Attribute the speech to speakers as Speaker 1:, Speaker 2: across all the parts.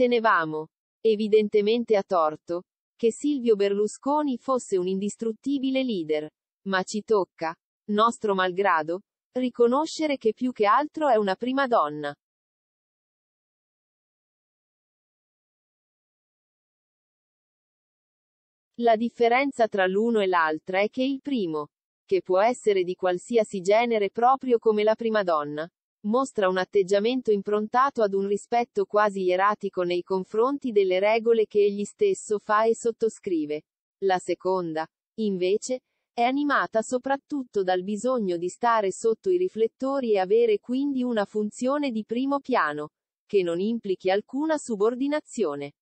Speaker 1: ritenevamo, evidentemente a torto, che Silvio Berlusconi fosse un indistruttibile leader, ma ci tocca, nostro malgrado, riconoscere che più che altro è una prima donna. La differenza tra l'uno e l'altra è che il primo, che può essere di qualsiasi genere proprio come la prima donna, mostra un atteggiamento improntato ad un rispetto quasi ieratico nei confronti delle regole che egli stesso fa e sottoscrive. La seconda, invece, è animata soprattutto dal bisogno di stare sotto i riflettori e avere quindi una funzione di primo piano, che non implichi alcuna subordinazione.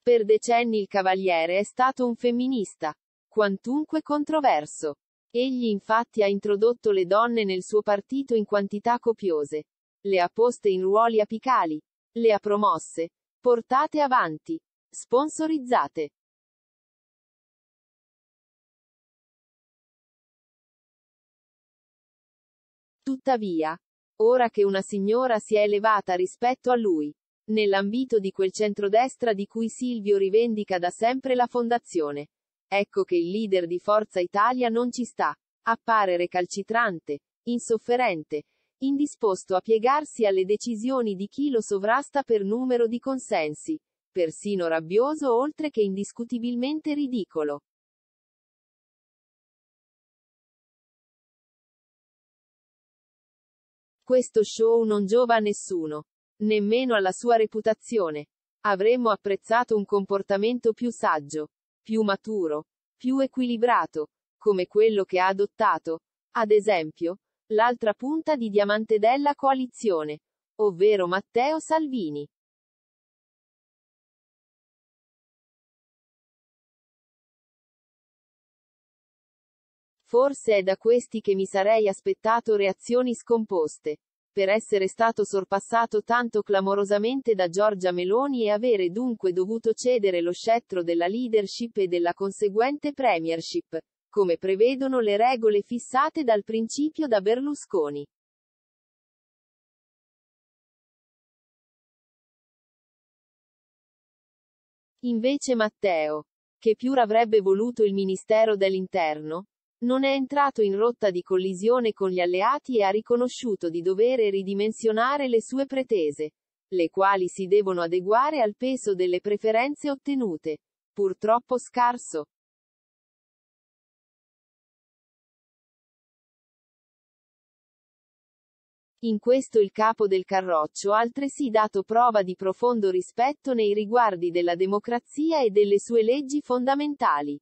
Speaker 1: Per decenni il Cavaliere è stato un femminista, quantunque controverso. Egli infatti ha introdotto le donne nel suo partito in quantità copiose. Le ha poste in ruoli apicali. Le ha promosse. Portate avanti. Sponsorizzate. Tuttavia, ora che una signora si è elevata rispetto a lui, nell'ambito di quel centrodestra di cui Silvio rivendica da sempre la fondazione, Ecco che il leader di Forza Italia non ci sta. Appare recalcitrante, insofferente, indisposto a piegarsi alle decisioni di chi lo sovrasta per numero di consensi, persino rabbioso oltre che indiscutibilmente ridicolo. Questo show non giova a nessuno, nemmeno alla sua reputazione. Avremmo apprezzato un comportamento più saggio più maturo, più equilibrato, come quello che ha adottato, ad esempio, l'altra punta di diamante della coalizione, ovvero Matteo Salvini. Forse è da questi che mi sarei aspettato reazioni scomposte, per essere stato sorpassato tanto clamorosamente da Giorgia Meloni e avere dunque dovuto cedere lo scettro della leadership e della conseguente premiership, come prevedono le regole fissate dal principio da Berlusconi. Invece Matteo, che più avrebbe voluto il Ministero dell'Interno, non è entrato in rotta di collisione con gli alleati e ha riconosciuto di dovere ridimensionare le sue pretese, le quali si devono adeguare al peso delle preferenze ottenute, purtroppo scarso. In questo il capo del Carroccio ha altresì dato prova di profondo rispetto nei riguardi della democrazia e delle sue leggi fondamentali.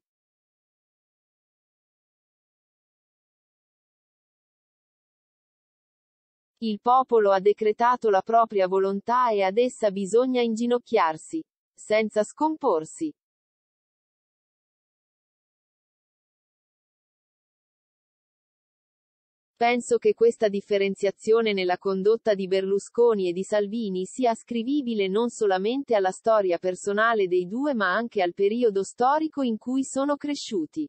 Speaker 1: Il popolo ha decretato la propria volontà e ad essa bisogna inginocchiarsi, senza scomporsi. Penso che questa differenziazione nella condotta di Berlusconi e di Salvini sia ascrivibile non solamente alla storia personale dei due ma anche al periodo storico in cui sono
Speaker 2: cresciuti.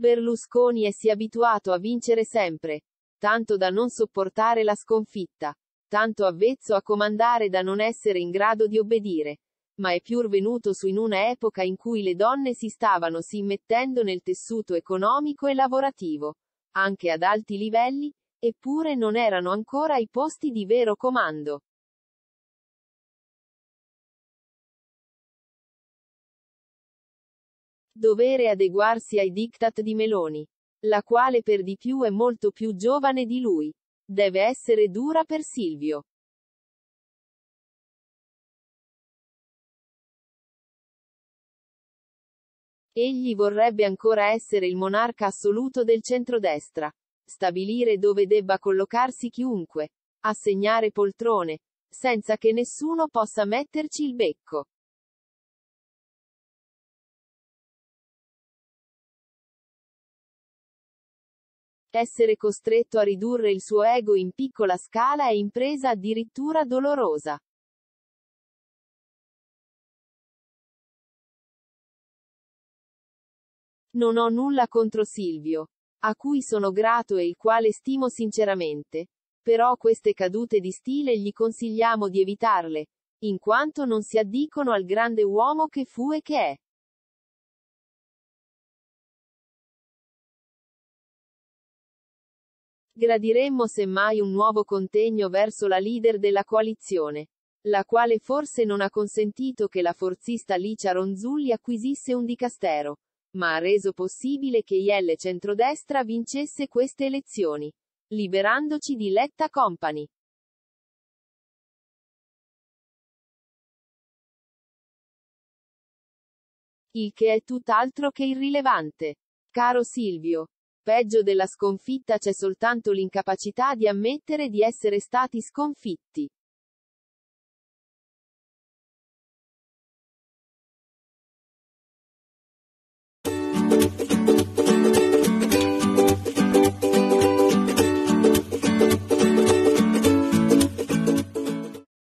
Speaker 1: Berlusconi è sì abituato a vincere sempre, tanto da non sopportare la sconfitta, tanto avvezzo a comandare da non essere in grado di obbedire, ma è pur venuto su in una epoca in cui le donne si stavano si immettendo nel tessuto economico e lavorativo, anche ad alti livelli, eppure non erano ancora i posti di vero comando. Dovere adeguarsi ai diktat di Meloni. La quale per di più è molto più giovane di lui. Deve essere dura per Silvio. Egli vorrebbe ancora essere il monarca assoluto del centrodestra. Stabilire dove debba collocarsi chiunque. Assegnare poltrone. Senza che nessuno possa metterci il becco.
Speaker 2: Essere costretto a ridurre il suo ego in piccola scala è impresa addirittura dolorosa.
Speaker 1: Non ho nulla contro Silvio, a cui sono grato e il quale stimo sinceramente. Però queste cadute di stile gli consigliamo di evitarle, in quanto non si addicono al grande uomo che fu e che è. Gradiremmo semmai un nuovo contegno verso la leader della coalizione, la quale forse non ha consentito che la forzista Licia Ronzulli acquisisse un dicastero, ma ha reso possibile che IL centrodestra vincesse queste elezioni, liberandoci di Letta Company.
Speaker 2: Il che è tutt'altro
Speaker 1: che irrilevante. Caro Silvio, peggio della sconfitta c'è soltanto l'incapacità di ammettere di essere stati sconfitti.